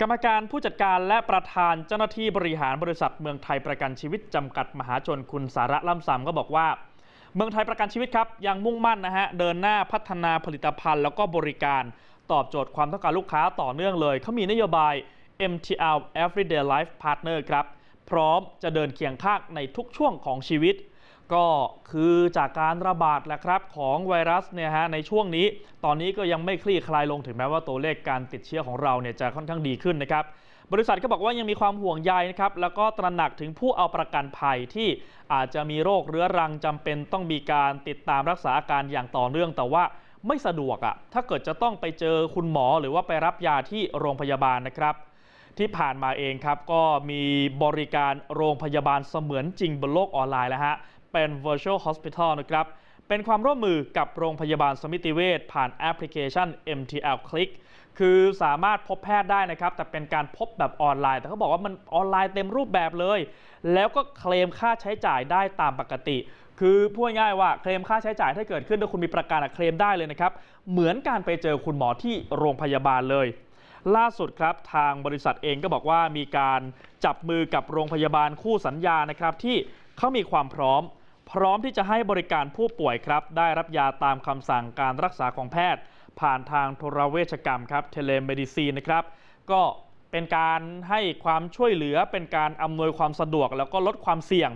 กรรมการผู้จัดการและประธานเจ้าหน้าที่บริหารบริษัทเมืองไทยประกันชีวิต จำกัดมหาชนคุณสาระล่ำซำก็บอกว่า เมืองไทยประกันชีวิตครับ ยังมุ่งมั่นนะฮะ เดินหน้าพัฒนาผลิตภัณฑ์แล้วก็บริการ ตอบโจทย์ความต้องการลูกค้าต่อเนื่องเลย เขามีนโยบาย MTL Everyday Life Partner ครับ พร้อมจะเดินเคียงข้างในทุกช่วงของชีวิตก็คือจากการระบาดแหละครับของไวรัสเนี่ยฮะในช่วงนี้ ตอนนี้ก็ยังไม่คลี่คลายลงถึงแม้ว่าตัวเลขการติดเชื้อของเราเนี่ยจะค่อนข้างดีขึ้นนะครับบริษัทก็บอกว่ายังมีความห่วงใยนะครับแล้วก็ตระหนักถึงผู้เอาประกันภัยที่อาจจะมีโรคเรื้อรังจำเป็น ต้องมีการติดตามรักษาอาการอย่างต่อเนื่อง แต่ว่าไม่สะดวกอะถ้าเกิดจะต้องไปเจอคุณหมอหรือว่าไปรับยาที่โรงพยาบาลนะครับที่ผ่านมาเองครับก็มีบริการโรงพยาบาลเสมือนจริงบนโลกออนไลน์แล้วฮะเป็น Virtual Hospital นะครับ เป็นความร่วมมือกับโรงพยาบาลสมิติเวชผ่านแอปพลิเคชัน MTL Click คือสามารถพบแพทย์ได้นะครับ แต่เป็นการพบแบบออนไลน์ แต่เขาบอกว่ามันออนไลน์เต็มรูปแบบเลย แล้วก็เคลมค่าใช้จ่ายได้ตามปกติ คือพูดง่ายว่า เคลมค่าใช้จ่ายถ้าเกิดขึ้นถ้าคุณมีประกันเคลมได้เลยนะครับ เหมือนการไปเจอคุณหมอที่โรงพยาบาลเลย ล่าสุดครับทางบริษัทเองก็บอกว่ามีการจับมือกับโรงพยาบาลคู่สัญญานะครับที่เขามีความพร้อมพร้อมที่จะให้บริการผู้ป่วยครับ ได้รับยาตามคำสั่งการรักษาของแพทย์ ผ่านทางโทรเวชกรรมครับเทเลเมดิซีนนะครับ ก็เป็นการให้ความช่วยเหลือเป็นการอำนวยความสะดวกแล้วก็ลดความเสี่ยง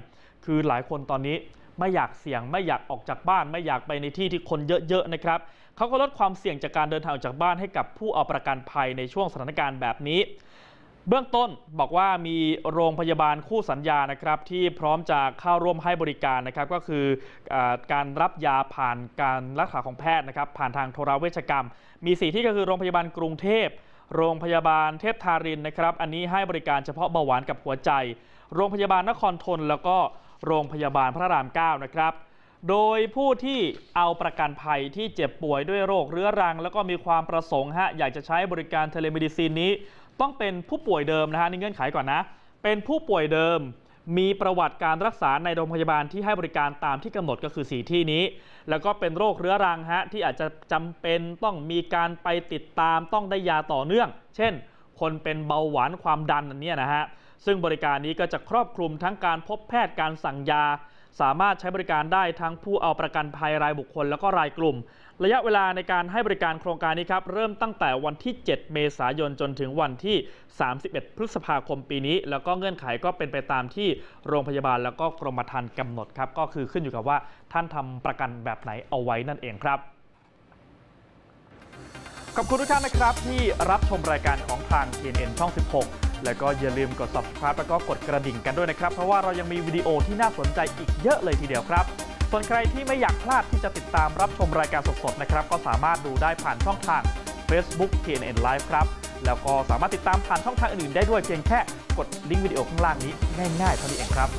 คือหลายคนตอนนี้ไม่อยากเสี่ยงไม่อยากออกจากบ้าน ไม่อยากไปในที่ที่คนเยอะๆนะครับ เขาก็ลดความเสี่ยงจากการเดินทางออกจากบ้านให้กับผู้เอาประกันภัยในช่วงสถานการณ์แบบนี้เบื้องต้นบอกว่ามีโรงพยาบาลคู่สัญญานะครับ ที่พร้อมจะเข้าร่วมให้บริการนะครับก็คืออการรับยาผ่านการรักษาของแพทย์นะครับ ผ่านทางโทรเวชกรรม มีส4ที่ก็คือโรงพยาบาลกรุงเทพ โรงพยาบาลเทพทารินนะครับ อันนี้ให้บริการเฉพาะเบาหวานกับหัวใจ โรงพยาบาลนครทนแล้วก็โรงพยาบาลพระราม9นะครับโดยผู้ที่เอาประกันภัยที่เจ็บป่วยด้วยโรคเรื้อรัง แล้วก็มีความประสงค์ฮะอยากจะใช้บริการเทเลมีดิซีนนี้ต้องเป็นผู้ป่วยเดิมนะฮะในเงื่อนไขก่อนนะ เป็นผู้ป่วยเดิม มีประวัติการรักษาในโรงพยาบาลที่ให้บริการตามที่กำหนดก็คือ4ที่นี้ แล้วก็เป็นโรคเรื้อรังฮะที่อาจจะจำเป็นต้องมีการไปติดตามต้องได้ยาต่อเนื่อง เช่น คนเป็นเบาหวานความดันอันนี้นะฮะซึ่งบริการนี้ก็จะครอบคลุมทั้งการพบแพทย์การสั่งยาสามารถใช้บริการได้ทั้งผู้เอาประกันภัยรายบุคคลแล้วก็รายกลุ่ม ระยะเวลาในการให้บริการโครงการนี้ครับเริ่มตั้งแต่วันที่ 7 เมษายนจนถึงวันที่ 31 พฤษภาคมปีนี้ แล้วก็เงื่อนไขก็เป็นไปตามที่โรงพยาบาลแล้วก็กรมธรรม์กำหนดครับก็คือขึ้นอยู่กับว่าท่านทำประกันแบบไหนเอาไว้นั่นเองครับ ขอบคุณทุกท่านนะครับ ที่รับชมรายการของทาง TNN ช่อง 16แล้วก็อย่าลืมกด subscribe แล้วก็กดกระดิ่งกันด้วยนะครับ เพราะว่าเรายังมีวิดีโอที่น่าสนใจอีกเยอะเลยทีเดียวครับ ส่วนใครที่ไม่อยากพลาดที่จะติดตามรับชมรายการสดๆนะครับ ก็สามารถดูได้ผ่านช่องทาง Facebook TNN Live ครับ แล้วก็สามารถติดตามผ่านช่องทางอื่นๆได้ด้วยเพียงแค่กดลิงก์วิดีโอข้างล่างนี้ง่ายๆเท่านี้เองครับ